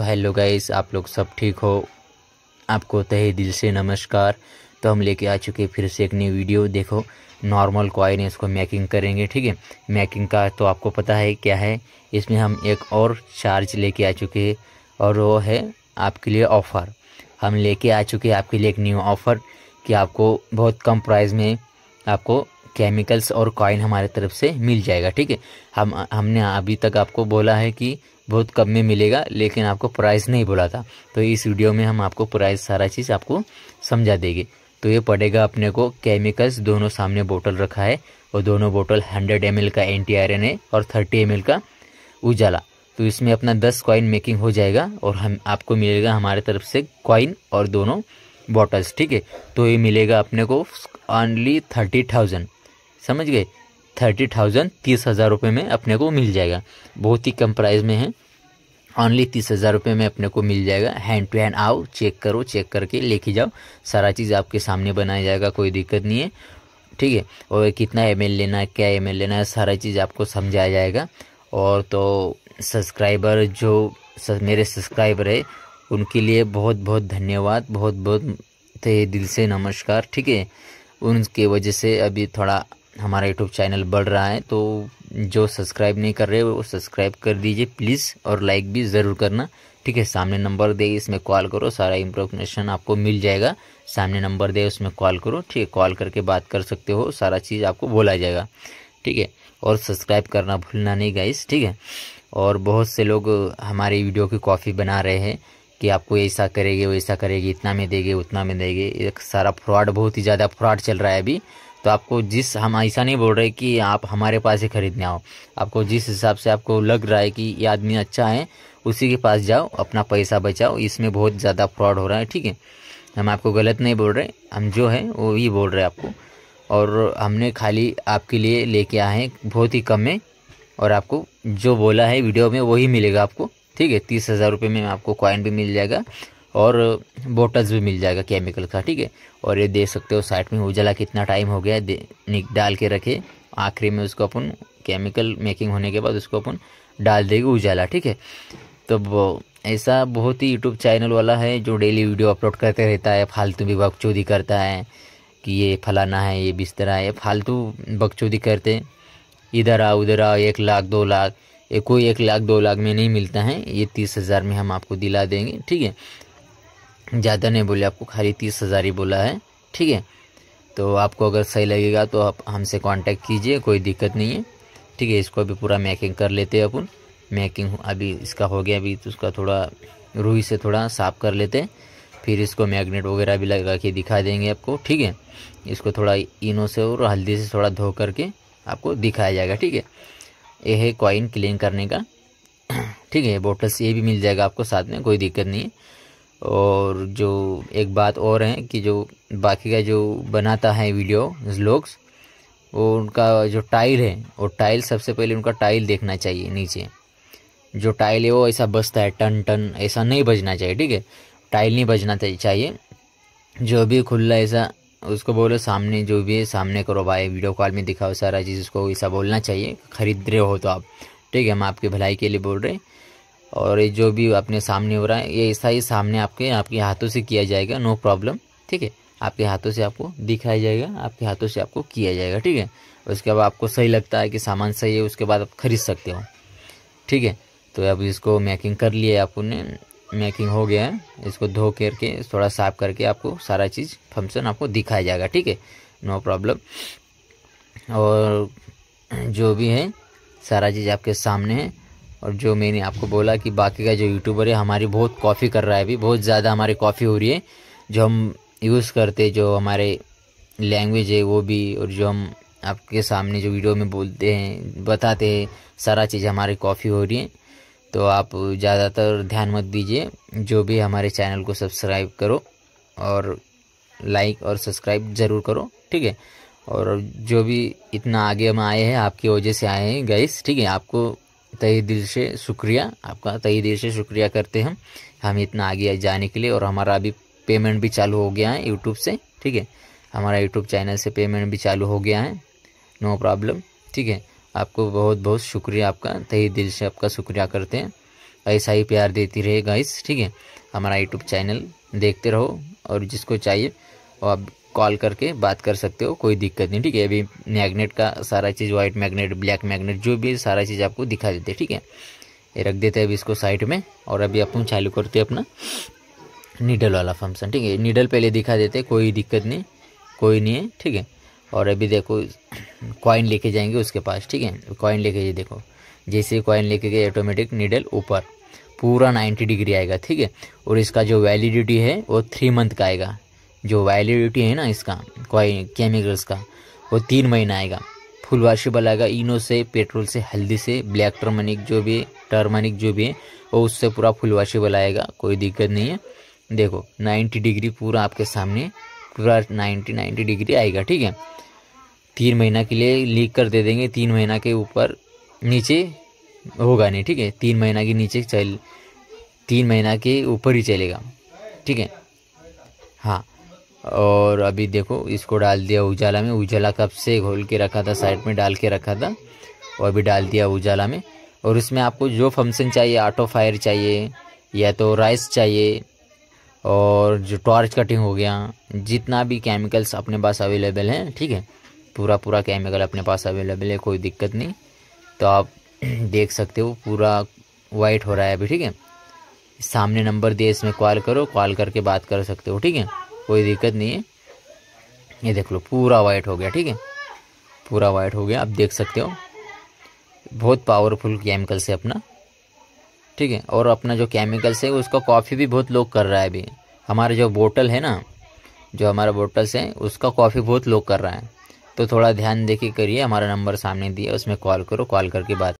तो hello guys आप लोग सब ठीक हो आपको तहे दिल से नमस्कार तो हम लेके आ चुके फिर से एक नई वीडियो देखो नॉर्मल कॉइन इसको मैकिंग करेंगे ठीक है मैकिंग का तो आपको पता है क्या है इसमें हम एक और चार्ज लेके आ चुके हैं और वो है आपके लिए ऑफ़र हम लेके आ चुके हैं आपके लिए एक न्यू ऑफ़र कि आपको बहुत कम प्राइस में आपको केमिकल्स और कॉइन हमारे तरफ से मिल जाएगा ठीक है हम हमने अभी तक आपको बोला है कि बहुत कम में मिलेगा लेकिन आपको प्राइस नहीं बोला था तो इस वीडियो में हम आपको प्राइस सारा चीज़ आपको समझा देंगे तो ये पड़ेगा अपने को केमिकल्स दोनों सामने बोतल रखा है और दोनों बोतल हंड्रेड एम का एन टी है और थर्टी एम का उजाला तो इसमें अपना दस कॉइन मेकिंग हो जाएगा और हम आपको मिलेगा हमारे तरफ से कॉइन और दोनों बॉटल्स ठीक है तो ये मिलेगा अपने को ऑनली थर्टी थाउजेंड समझ गए थर्टी थाउजेंड तीस हज़ार रुपये में अपने को मिल जाएगा बहुत ही कम प्राइस में है ऑनली तीस हज़ार रुपये में अपने को मिल जाएगा हैंड टू हैंड आओ चेक करो चेक करके लेके जाओ सारा चीज़ आपके सामने बनाया जाएगा कोई दिक्कत नहीं है ठीक है और कितना एम लेना है क्या एम लेना है सारा चीज़ आपको समझाया जाएगा और तो सब्सक्राइबर जो मेरे सब्सक्राइबर है उनके लिए बहुत बहुत धन्यवाद बहुत बहुत दिल से नमस्कार ठीक है उनके वजह से अभी थोड़ा हमारा यूट्यूब चैनल बढ़ रहा है तो जो सब्सक्राइब नहीं कर रहे वो सब्सक्राइब कर दीजिए प्लीज़ और लाइक भी ज़रूर करना ठीक है सामने नंबर दे इसमें कॉल करो सारा इंफॉर्मेशन आपको मिल जाएगा सामने नंबर दे उसमें कॉल करो ठीक है कॉल करके बात कर सकते हो सारा चीज़ आपको बोला जाएगा ठीक है और सब्सक्राइब करना भूलना नहीं गाइस ठीक है और बहुत से लोग हमारे वीडियो की कॉफ़ी बना रहे हैं कि आपको ऐसा करेगी वैसा करेगी इतना में देंगे उतना में देंगे एक सारा फ्रॉड बहुत ही ज़्यादा फ्रॉड चल रहा है अभी तो आपको जिस हम ऐसा नहीं बोल रहे कि आप हमारे पास ही ख़रीदने आओ आपको जिस हिसाब से आपको लग रहा है कि ये आदमी अच्छा है उसी के पास जाओ अपना पैसा बचाओ इसमें बहुत ज़्यादा फ्रॉड हो रहा है ठीक है हम आपको गलत नहीं बोल रहे हम जो है वो ही बोल रहे आपको और हमने खाली आपके लिए लेके आए हैं बहुत ही कम में और आपको जो बोला है वीडियो में वही मिलेगा आपको ठीक है तीस हज़ार रुपये में आपको कॉइन भी मिल जाएगा और बोटल्स भी मिल जाएगा केमिकल का ठीक है और ये देख सकते हो साइड में उजला कितना टाइम हो गया है डाल के रखे आखिरी में उसको अपन केमिकल मेकिंग होने के बाद उसको अपन डाल देंगे उजाला ठीक है तो ऐसा बहुत ही यूट्यूब चैनल वाला है जो डेली वीडियो अपलोड करते रहता है फालतू भी बकचोदी करता है कि ये फलाना है ये बिस्तरा है फालतू बकचोदी करते इधर आ उधर आ एक लाख दो लाख ये कोई एक लाख दो लाख में नहीं मिलता है ये तीस हज़ार में हम आपको दिला देंगे ठीक है ज़्यादा नहीं बोले आपको खाली तीस हज़ार ही बोला है ठीक है तो आपको अगर सही लगेगा तो आप हमसे कांटेक्ट कीजिए कोई दिक्कत नहीं है ठीक है इसको अभी पूरा मैकिंग कर लेते हैं अपन मैकिंग अभी इसका हो गया अभी तो उसका थोड़ा रूई से थोड़ा साफ़ कर लेते हैं फिर इसको मैग्नेट वगैरह भी लगा के दिखा देंगे आपको ठीक है इसको थोड़ा इनो से और हल्दी से थोड़ा धो करके आपको दिखाया जाएगा ठीक है ये है कॉइन क्लीन करने का ठीक है बोटल्स ये भी मिल जाएगा आपको साथ में कोई दिक्कत नहीं है और जो एक बात और है कि जो बाकी का जो बनाता है वीडियो लोग्स वो उनका जो टाइल है वो टाइल सबसे पहले उनका टाइल देखना चाहिए नीचे जो टाइल है वो ऐसा बजता है टन टन ऐसा नहीं बजना चाहिए ठीक है टाइल नहीं बजना चाहिए जो भी खुला ऐसा उसको बोलो सामने जो भी है सामने करो भाई वीडियो कॉल में दिखाओ सारा चीज़ उसको ऐसा बोलना चाहिए ख़रीद रहे हो तो आप ठीक है हम आपकी भलाई के लिए बोल रहे हैं और ये जो भी अपने सामने हो रहा है ये ऐसा ही सामने आपके आपके हाथों से किया जाएगा नो प्रॉब्लम ठीक है आपके हाथों से आपको दिखाया जाएगा आपके हाथों से आपको किया जाएगा ठीक है उसके बाद आपको सही लगता है कि सामान सही है उसके बाद आप खरीद सकते हो ठीक है तो अब इसको मैकिंग कर लिया है आपने मैकिंग हो गया है इसको धो करके थोड़ा साफ करके आपको सारा चीज़ फंक्शन आपको दिखाया जाएगा ठीक है नो प्रॉब्लम और जो भी है सारा चीज़ आपके सामने है और जो मैंने आपको बोला कि बाकी का जो यूट्यूबर है हमारी बहुत कॉफ़ी कर रहा है अभी बहुत ज़्यादा हमारी कॉफ़ी हो रही है जो हम यूज़ करते जो हमारे लैंग्वेज है वो भी और जो हम आपके सामने जो वीडियो में बोलते हैं बताते हैं सारा चीज़ हमारी कॉफ़ी हो रही है तो आप ज़्यादातर ध्यान मत दीजिए जो भी हमारे चैनल को सब्सक्राइब करो और लाइक और सब्सक्राइब ज़रूर करो ठीक है और जो भी इतना आगे हम आए हैं आपकी वजह से आए हैं गाइस ठीक है आपको तय दिल से शुक्रिया आपका तय दिल से शुक्रिया करते हैं हम इतना आगे जाने के लिए और हमारा अभी पेमेंट भी चालू हो गया है यूट्यूब से ठीक है हमारा यूट्यूब चैनल से पेमेंट भी चालू हो गया है नो प्रॉब्लम ठीक है आपको बहुत बहुत शुक्रिया आपका तय दिल से आपका शुक्रिया करते हैं ऐसा ही प्यार देती रहे गाइस ठीक है हमारा यूट्यूब चैनल देखते रहो और जिसको चाहिए वो आप कॉल करके बात कर सकते हो कोई दिक्कत नहीं ठीक है अभी मैग्नेट का सारा चीज़ व्हाइट मैग्नेट ब्लैक मैग्नेट जो भी सारा चीज़ आपको दिखा देते ठीक है ये रख देते हैं अभी इसको साइड में और अभी अपन चालू करते हैं अपना नीडल वाला फंक्शन ठीक है नीडल पहले दिखा देते कोई दिक्कत नहीं कोई नहीं है ठीक है और अभी देखो कॉइन लेके जाएंगे उसके पास ठीक है कॉइन लेके जाइए देखो जैसे कॉइन लेके गए ऑटोमेटिक नीडल ऊपर पूरा नाइन्टी डिग्री आएगा ठीक है और इसका जो वैलिडिटी है वो थ्री मंथ का आएगा जो वैलिडिटी है ना इसका कोई केमिकल्स का वो तीन महीना आएगा फुल वाशिबल आएगा इनो से पेट्रोल से हल्दी से ब्लैक टर्मनिक जो भी टर्मनिक जो भी है वो उससे पूरा फुल वाशिबल आएगा कोई दिक्कत नहीं है देखो 90 डिग्री पूरा आपके सामने पूरा 90 90 डिग्री आएगा ठीक है तीन महीना के लिए लीक कर दे देंगे तीन महीना के ऊपर नीचे होगा नहीं ठीक है तीन महीना के नीचे चल तीन महीना के ऊपर ही चलेगा ठीक है हाँ और अभी देखो इसको डाल दिया उजाला में उजाला कब से घोल के रखा था साइड में डाल के रखा था और अभी डाल दिया उजाला में और इसमें आपको जो फंक्शन चाहिए ऑटो फायर चाहिए या तो राइस चाहिए और जो टॉर्च कटिंग हो गया जितना भी केमिकल्स अपने पास अवेलेबल हैं ठीक है पूरा पूरा केमिकल अपने पास अवेलेबल है कोई दिक्कत नहीं तो आप देख सकते हो पूरा वाइट हो रहा है अभी ठीक है सामने नंबर दिए इसमें कॉल करो कॉल करके बात कर सकते हो ठीक है कोई दिक्कत नहीं है ये देख लो पूरा वाइट हो गया ठीक है पूरा वाइट हो गया आप देख सकते हो बहुत पावरफुल केमिकल्स है अपना ठीक है और अपना जो केमिकल्स है उसका कॉफ़ी भी बहुत लोग कर रहा है अभी हमारे जो बोटल है ना जो हमारा बोटल्स है उसका कॉफ़ी बहुत लोग कर रहा है तो थोड़ा ध्यान देके करिए हमारा नंबर सामने दिया उसमें कॉल करो कॉल करके बात